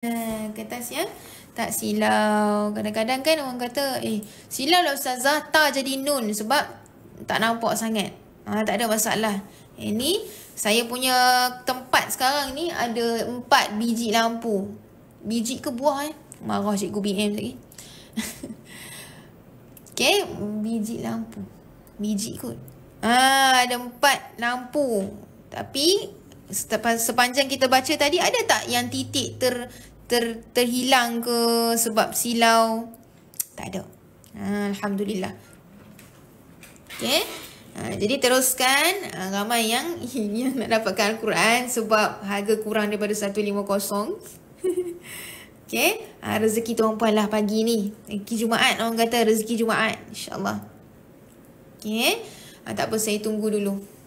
Hmm, kertas ya tak silau kadang-kadang kan orang kata eh silau lah ustazah ta jadi nun sebab tak nampak sangat ha, tak ada masalah ini eh, saya punya tempat sekarang ni ada empat biji lampu biji ke buah eh marah cikgu BM lagi Okay, biji lampu biji kot ah, ada empat lampu tapi sepanjang kita baca tadi ada tak yang titik ter ter, terhilang ke sebab silau. Tak ada. Alhamdulillah. Okay. Ha, jadi teruskan ha, ramai yang ingin nak dapatkan Al-Quran sebab harga kurang daripada RM150. okay. Ha, rezeki tuan puan lah pagi ni. Rezeki Jumaat orang kata rezeki Jumaat. InsyaAllah. Okay. Ha, tak apa saya tunggu dulu.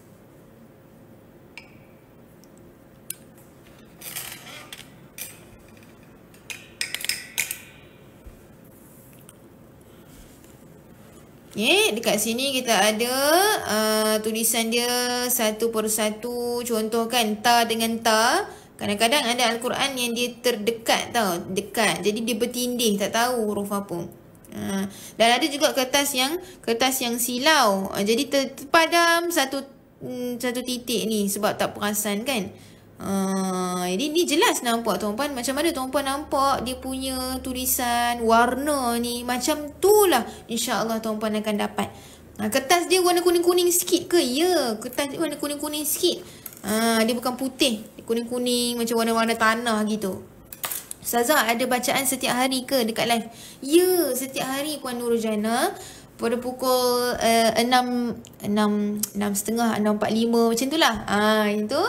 Yeah, dekat sini kita ada uh, tulisan dia satu per satu. Contoh kan ta dengan ta. Kadang-kadang ada Al-Quran yang dia terdekat tau. Dekat. Jadi dia bertindih. Tak tahu huruf apa. Uh, dan ada juga kertas yang kertas yang silau. Uh, jadi terpadam satu, mm, satu titik ni sebab tak perasan kan. Ah, jadi ni jelas nampak tuan puan Macam mana tuan puan nampak dia punya tulisan warna ni Macam tu lah insyaAllah tuan puan akan dapat ha, Kertas dia warna kuning-kuning sikit ke? Ya, kertas dia warna kuning-kuning sikit ha, Dia bukan putih Kuning-kuning macam warna-warna tanah gitu saza ada bacaan setiap hari ke dekat live? Ya, setiap hari Puan Nur Jana pada pukul uh, 6 6 6.30 6.45 macam itulah. Ah, ha, itu.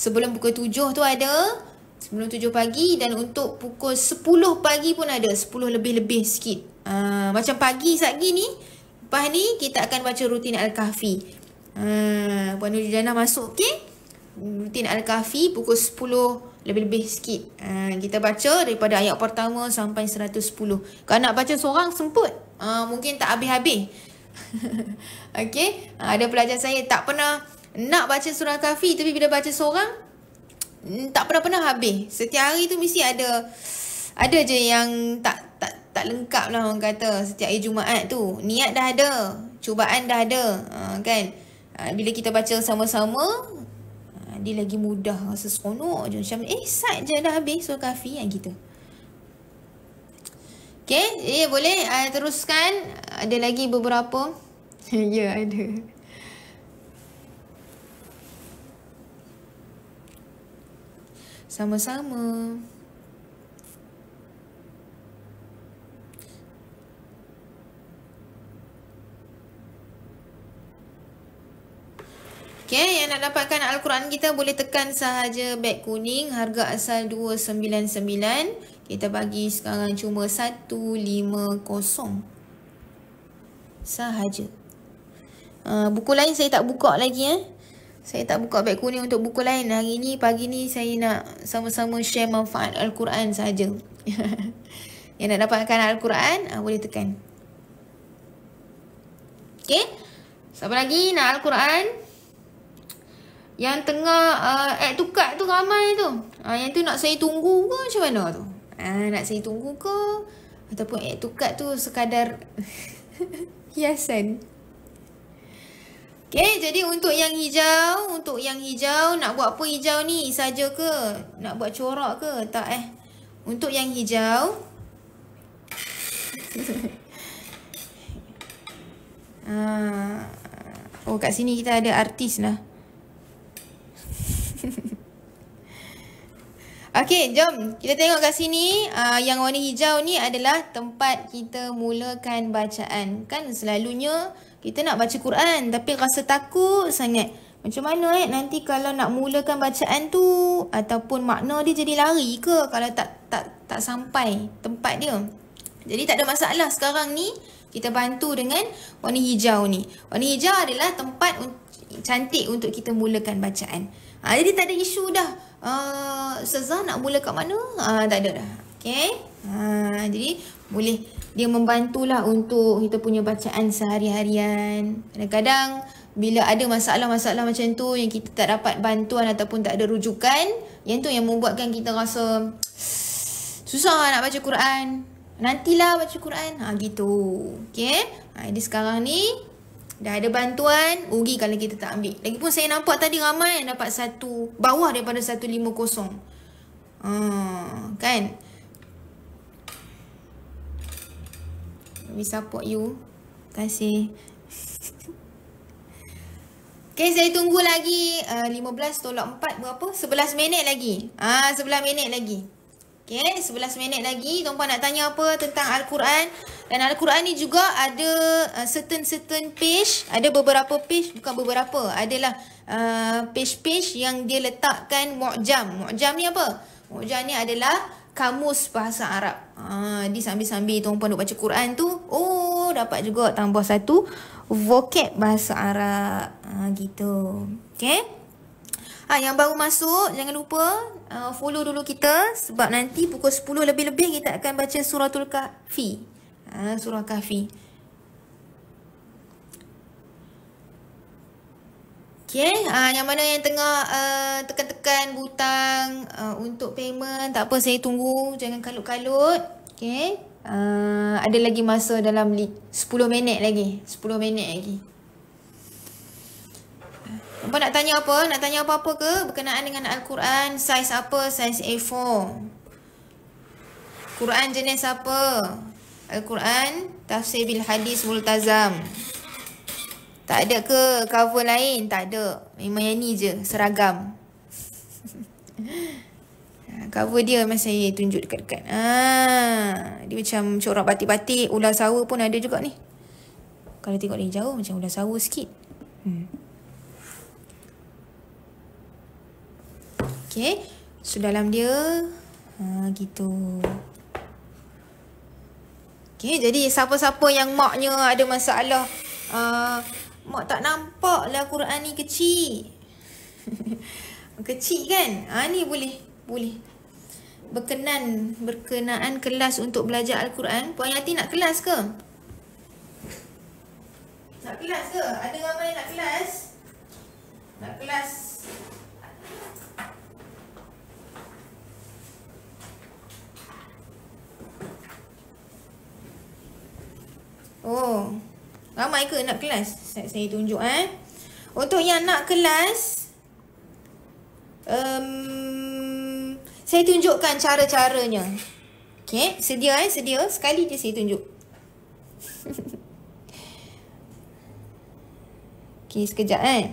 Sebelum pukul 7 tu ada. Sebelum 7 pagi dan untuk pukul 10 pagi pun ada. 10 lebih-lebih sikit. Uh, macam pagi saat ni. Lepas ni kita akan baca rutin Al-Kahfi. Uh, Puan Nurjana masuk okay? Rutin Al-Kahfi pukul 10 lebih-lebih sikit. Uh, kita baca daripada ayat pertama sampai 110. Kalau nak baca seorang semput. Uh, mungkin tak habis-habis. okey. ada pelajar saya tak pernah... Nak baca surah kafi tapi bila baca seorang mm, tak pernah-pernah habis. Setiap hari tu mesti ada ada je yang tak tak tak lengkap lah orang kata setiap hari Jumaat tu. Niat dah ada, cubaan dah ada ha, kan. Ha, bila kita baca sama-sama ha, dia lagi mudah rasa seronok je. Macam eh sat je dah habis surah kafi kan kita. Okay, eh, boleh uh, teruskan. Ada lagi beberapa. ya, ada. Sama-sama. Okay, yang nak dapatkan Al-Quran kita boleh tekan sahaja beg kuning harga asal RM299. Kita bagi sekarang cuma RM150 sahaja. Uh, buku lain saya tak buka lagi eh. Saya tak buka beg kuning untuk buku lain hari ni. Pagi ni saya nak sama-sama share manfaat Al-Quran saja. Yang nak dapatkan Al-Quran, ah, boleh tekan. Okay. Siapa lagi nak Al-Quran? Yang tengah uh, add to cart tu ramai tu. Uh, yang tu nak saya tunggu ke macam mana tu? Uh, nak saya tunggu ke? Ataupun add to cart tu sekadar hiasan. Okay, jadi untuk yang hijau, untuk yang hijau nak buat apa hijau ni? Saja ke? Nak buat corak ke? Tak eh. Untuk yang hijau. Ah, oh, kat sini kita ada artis lah. Okay, jom kita tengok kat sini uh, yang warna hijau ni adalah tempat kita mulakan bacaan. Kan selalunya uh, kita nak baca Quran tapi rasa takut sangat. Macam mana eh nanti kalau nak mulakan bacaan tu ataupun makna dia jadi lari ke kalau tak tak tak sampai tempat dia. Jadi tak ada masalah sekarang ni kita bantu dengan warna hijau ni. Warna hijau adalah tempat cantik untuk kita mulakan bacaan. Ha, jadi tak ada isu dah. Ah uh, nak mula kat mana? uh, tak ada dah. Okey. Ha, jadi boleh dia membantulah untuk kita punya bacaan sehari-harian. Kadang-kadang bila ada masalah-masalah macam tu yang kita tak dapat bantuan ataupun tak ada rujukan, yang tu yang membuatkan kita rasa susah nak baca Quran. Nantilah baca Quran. Ha gitu. Okay. Ha, jadi sekarang ni dah ada bantuan. Ugi kalau kita tak ambil. Lagipun saya nampak tadi ramai yang dapat satu. Bawah daripada 150. Hmm, ha, kan? Kan? we support you. Terima kasih. Okay, saya tunggu lagi uh, 15 tolak 4 berapa? 11 minit lagi. Ah 11 minit lagi. Okay, 11 minit lagi. Tuan-puan nak tanya apa tentang Al-Quran. Dan Al-Quran ni juga ada uh, certain-certain uh, page. Ada beberapa page, bukan beberapa. Adalah uh, page-page uh, yang dia letakkan mu'jam. Mu'jam ni apa? Mu'jam ni adalah kamus bahasa Arab. Ha, di sambil-sambil tuan puan duk baca Quran tu, oh dapat juga tambah satu vocab bahasa Arab. Ha, gitu. Okay. Ha, yang baru masuk, jangan lupa uh, follow dulu kita sebab nanti pukul 10 lebih-lebih kita akan baca suratul kahfi. Ha, surah kahfi. Okay, ah yang mana yang tengah uh, tekan-tekan butang uh, ah, untuk payment, tak apa saya tunggu, jangan kalut-kalut. Okay, uh, ah, ada lagi masa dalam 10 minit lagi, 10 minit lagi. Apa nak tanya apa? Nak tanya apa-apa ke berkenaan dengan Al-Quran? Saiz apa? Saiz A4. Quran jenis apa? Al-Quran, Tafsir Bil Hadis Multazam. al tak ada ke cover lain? Tak ada. Memang yang ni je. Seragam. Ah, cover dia memang saya tunjuk dekat-dekat. Ah, dia macam corak batik-batik. Ular sawa pun ada juga ni. Kalau tengok dari jauh macam ular sawa sikit. Hmm. Okay. So dalam dia. Ha, gitu. Okay. Jadi siapa-siapa yang maknya ada masalah. Haa. Uh, mak tak nampak lah Quran ni kecil. kecil kan? Ha, ni boleh. Boleh. Berkenan, berkenaan kelas untuk belajar Al-Quran. Puan Yati nak kelas ke? Nak kelas ke? Ada ramai yang nak kelas? Nak kelas? Oh. Ramai ah, ke nak kelas? Saya, saya tunjuk eh. Untuk yang nak kelas, um, saya tunjukkan cara-caranya. Okay, sedia eh, sedia. Sekali je saya tunjuk. okay, sekejap eh.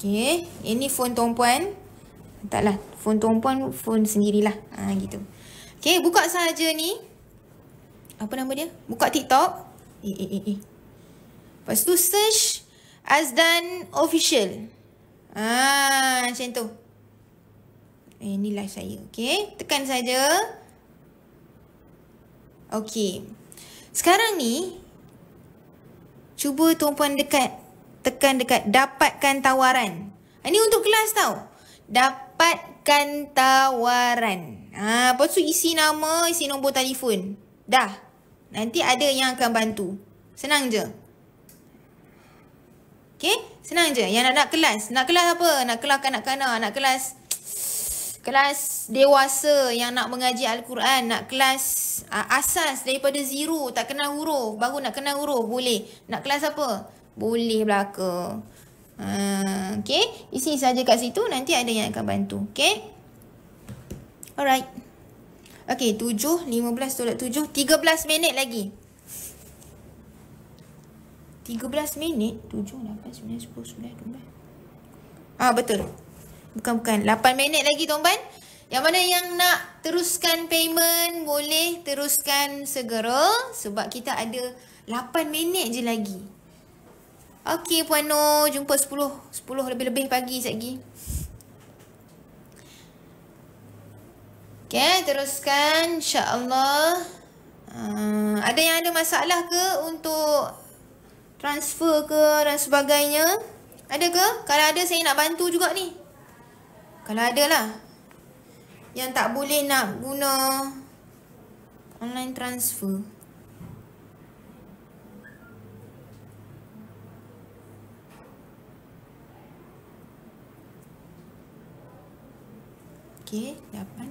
Okay, ini phone tuan puan. Taklah, phone tuan puan, phone sendirilah. Ah gitu. Okay, buka saja ni. Apa nama dia? Buka TikTok. E, e, e, e. Lepas tu search Azdan official. Ah, macam tu. Eh, ni live saya. Okay. Tekan saja. Okay. Sekarang ni, cuba tuan puan dekat, tekan dekat dapatkan tawaran. Ini ah, untuk kelas tau. Dapatkan tawaran. Ah, lepas tu isi nama, isi nombor telefon. Dah. Nanti ada yang akan bantu. Senang je. Okay? Senang je. Yang nak-nak kelas. Nak kelas apa? Nak kelas kanak-kanak. Nak kelas... Kelas dewasa yang nak mengaji Al-Quran. Nak kelas uh, asas daripada zero. Tak kenal huruf. Baru nak kenal huruf. Boleh. Nak kelas apa? Boleh belaka. Uh, ha, okay? Isi saja kat situ. Nanti ada yang akan bantu. Okay? Alright. Okey, 7, 15 tolak tiga belas minit lagi. tiga belas minit, 7, 8, 9, sepuluh 11, 12. Ah, betul. Bukan-bukan, 8 minit lagi tuan-puan. Yang mana yang nak teruskan payment, boleh teruskan segera sebab kita ada 8 minit je lagi. Okey Puan Noor, jumpa 10, 10 lebih-lebih pagi sekejap lagi. Okey, teruskan insya-Allah. Uh, ada yang ada masalah ke untuk transfer ke dan sebagainya? Ada ke? Kalau ada saya nak bantu juga ni. Kalau ada lah. Yang tak boleh nak guna online transfer. Okey, dah apa?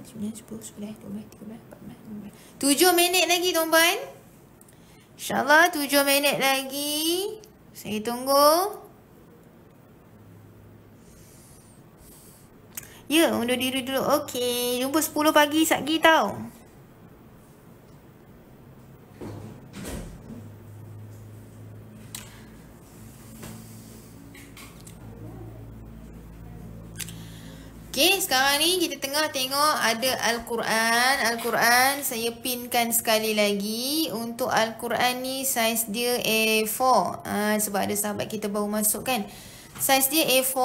9, 9, 10, 11, 12, 13, 14, 15 7 minit lagi tuan-puan InsyaAllah 7 minit lagi Saya tunggu Ya, undur diri dulu Okey, jumpa sepuluh pagi satgi tau Okey, sekarang ni kita tengah tengok ada Al-Quran. Al-Quran saya pinkan sekali lagi. Untuk Al-Quran ni saiz dia A4. Ha, sebab ada sahabat kita baru masuk kan. Saiz dia A4.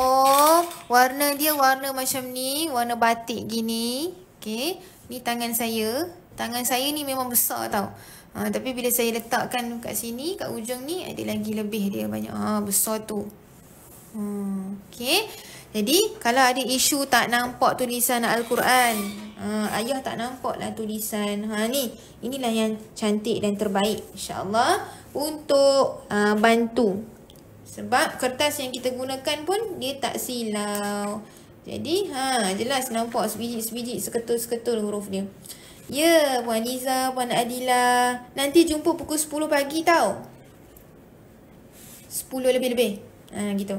Warna dia warna macam ni. Warna batik gini. Okey, ni tangan saya. Tangan saya ni memang besar tau. Ha, tapi bila saya letakkan kat sini, kat ujung ni ada lagi lebih dia banyak. Ha, besar tu. Hmm, Okey. Jadi, kalau ada isu tak nampak tulisan Al-Quran, uh, ayah tak nampak lah tulisan. Ha, ni, inilah yang cantik dan terbaik insyaAllah untuk uh, bantu. Sebab kertas yang kita gunakan pun dia tak silau. Jadi, ha, jelas nampak sebiji-sebiji seketul-seketul huruf dia. Ya, Puan Liza, Puan Adila. Nanti jumpa pukul 10 pagi tau. 10 lebih-lebih. Ha, gitu.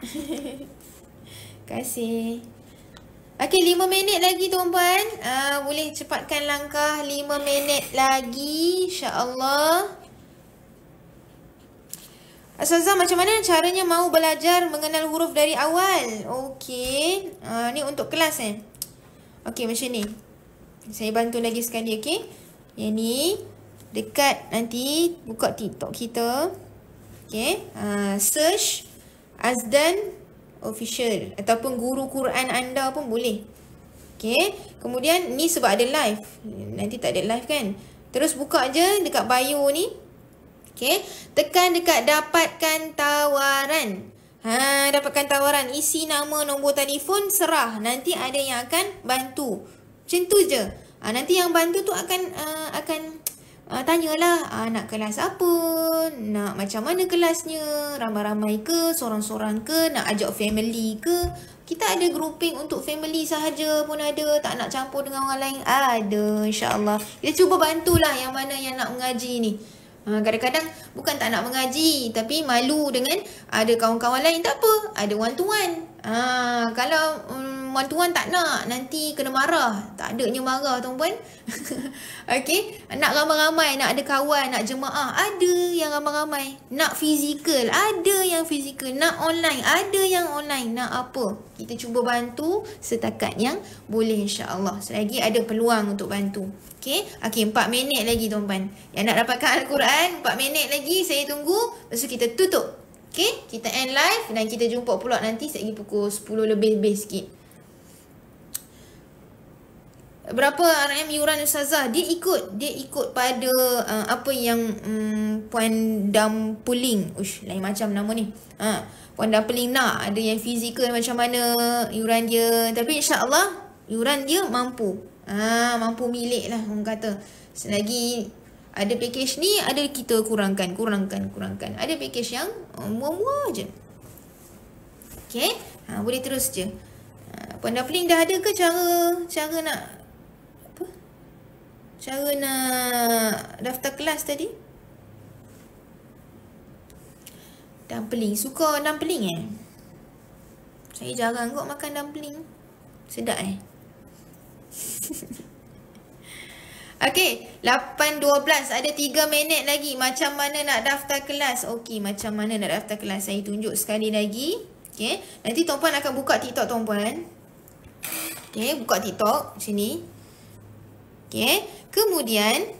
kasih. Okey, lima minit lagi tuan-puan. Uh, boleh cepatkan langkah lima minit lagi. InsyaAllah. Azazah, macam mana caranya mahu belajar mengenal huruf dari awal? Okey. Uh, ni untuk kelas eh. Okey, macam ni. Saya bantu lagi sekali, okey. Yang ni. Dekat nanti buka TikTok kita. Okey. Uh, search. Search. Azdan official ataupun guru Quran anda pun boleh. Okay. Kemudian ni sebab ada live. Nanti tak ada live kan. Terus buka je dekat bio ni. Okay. Tekan dekat dapatkan tawaran. Ha, dapatkan tawaran. Isi nama, nombor telefon, serah. Nanti ada yang akan bantu. Macam je. Ha, nanti yang bantu tu akan uh, akan uh, tanyalah uh, nak kelas apa, nak macam mana kelasnya, ramai-ramai ke, sorang-sorang ke, nak ajak family ke. Kita ada grouping untuk family sahaja pun ada, tak nak campur dengan orang lain. Ada, insyaAllah. Kita cuba bantulah yang mana yang nak mengaji ni. Ah, kadang-kadang uh, bukan tak nak mengaji tapi malu dengan ada kawan-kawan lain tak apa. Ada one to one. Uh, kalau... Um, one to one tak nak. Nanti kena marah. Tak ada adanya marah tuan puan. okay. Nak ramai-ramai. Nak ada kawan. Nak jemaah. Ada yang ramai-ramai. Nak fizikal. Ada yang fizikal. Nak online. Ada yang online. Nak apa. Kita cuba bantu setakat yang boleh insyaAllah. Selagi ada peluang untuk bantu. Okay. Okay. 4 minit lagi tuan puan. Yang nak dapatkan Al-Quran. 4 minit lagi. Saya tunggu. Lepas tu kita tutup. Okay, kita end live dan kita jumpa pula nanti sekejap pukul 10 lebih-lebih sikit berapa RM yuran ustazah dia ikut dia ikut pada uh, apa yang um, puan dam puling ush lain macam nama ni ha puan dam puling nak ada yang fizikal macam mana yuran dia tapi insyaallah yuran dia mampu ha mampu milik lah orang kata selagi ada package ni ada kita kurangkan kurangkan kurangkan ada package yang uh, muah-muah je Okay. Ha, boleh terus je. Ha, puan Dapling dah ada ke cara cara nak cara nak daftar kelas tadi dumpling suka dumpling eh saya jarang kok makan dumpling sedap eh Okey, 8.12 ada 3 minit lagi. Macam mana nak daftar kelas? Okey, macam mana nak daftar kelas? Saya tunjuk sekali lagi. Okey, nanti Tuan Puan akan buka TikTok Tuan Puan. Okey, buka TikTok sini. Okey, Kemudian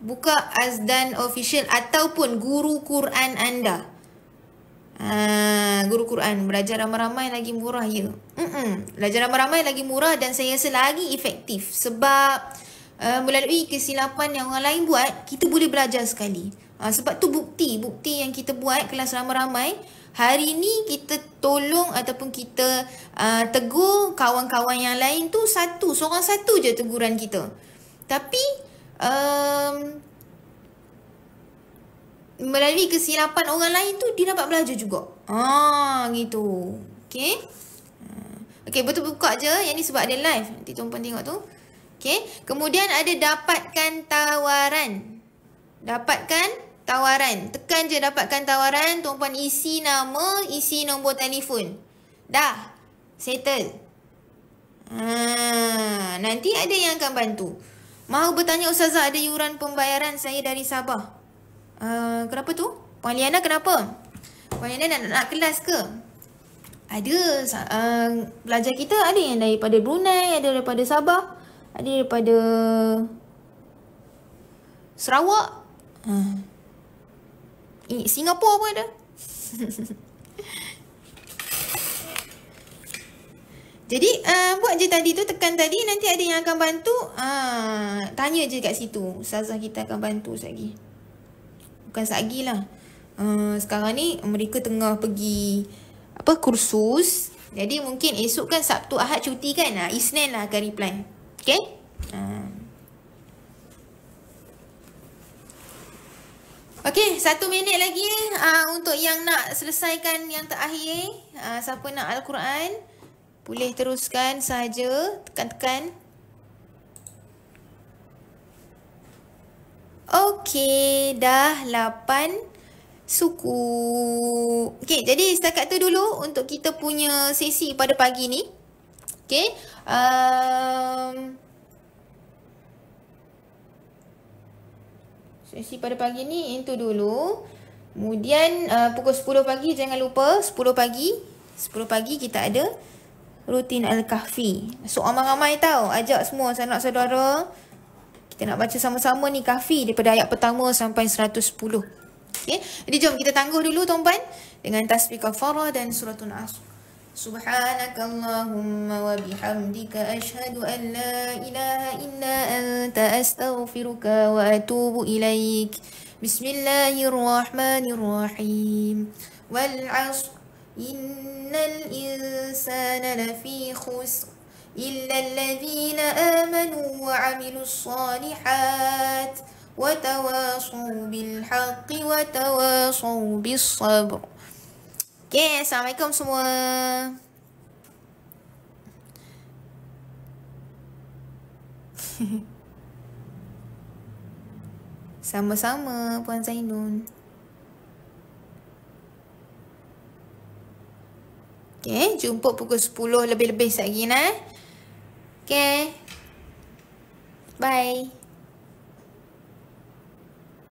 buka azdan official ataupun guru Quran anda. Ha, guru Quran belajar ramai-ramai lagi murah ya. Mm -mm. Belajar ramai-ramai lagi murah dan saya rasa lagi efektif sebab uh, melalui kesilapan yang orang lain buat, kita boleh belajar sekali. Uh, sebab tu bukti, bukti yang kita buat kelas ramai-ramai hari ni kita tolong ataupun kita uh, tegur kawan-kawan yang lain tu satu, seorang satu je teguran kita. Tapi um, melalui kesilapan orang lain tu dia dapat belajar juga. Ah gitu. Okay. Ah, okay, betul buka je. Yang ni sebab ada live. Nanti tuan-puan tengok tu. Okay. Kemudian ada dapatkan tawaran. Dapatkan tawaran tawaran. Tekan je dapatkan tawaran, tuan puan isi nama, isi nombor telefon. Dah. Settle. Ha, nanti ada yang akan bantu. Mahu bertanya Ustazah ada yuran pembayaran saya dari Sabah. Uh, kenapa tu? Puan Liana kenapa? Puan Liana nak, nak kelas ke? Ada. Uh, ah, belajar kita ada yang daripada Brunei, ada daripada Sabah, ada daripada Sarawak. Uh. Ini Singapura pun ada. Jadi uh, buat je tadi tu tekan tadi nanti ada yang akan bantu uh, tanya je kat situ. Ustazah kita akan bantu lagi Bukan satgilah. Uh, ah, sekarang ni mereka tengah pergi apa kursus. Jadi mungkin esok kan Sabtu Ahad cuti kan. Ah uh, Isnin lah akan reply. okay Uh, ah. Okey, satu minit lagi uh, untuk yang nak selesaikan yang terakhir. Uh, siapa nak Al-Quran, boleh teruskan saja tekan-tekan. Okey, dah lapan suku. Okey, jadi setakat tu dulu untuk kita punya sesi pada pagi ni. Okey. Okey. Um... sesi pada pagi ni itu dulu. Kemudian uh, pukul 10 pagi jangan lupa 10 pagi. 10 pagi kita ada rutin Al-Kahfi. So ramai-ramai tau ajak semua sanak saudara. Kita nak baca sama-sama ni Kahfi daripada ayat pertama sampai 110. Okay. Jadi jom kita tangguh dulu tuan-puan dengan tasbih kafarah dan suratun asr. سبحانك اللهم وبحمدك أشهد أن لا إله إلا أنت أستغفرك وأتوب إليك بسم الله الرحمن الرحيم والعصر إن الإنسان لفي خسر إلا الذين آمنوا وعملوا الصالحات وتواصوا بالحق وتواصوا بالصبر Okay, Assalamualaikum semua. Sama-sama Puan Zainun. Okay, jumpa pukul 10 lebih-lebih sekejap lagi. Nah. Eh. Okay. Bye.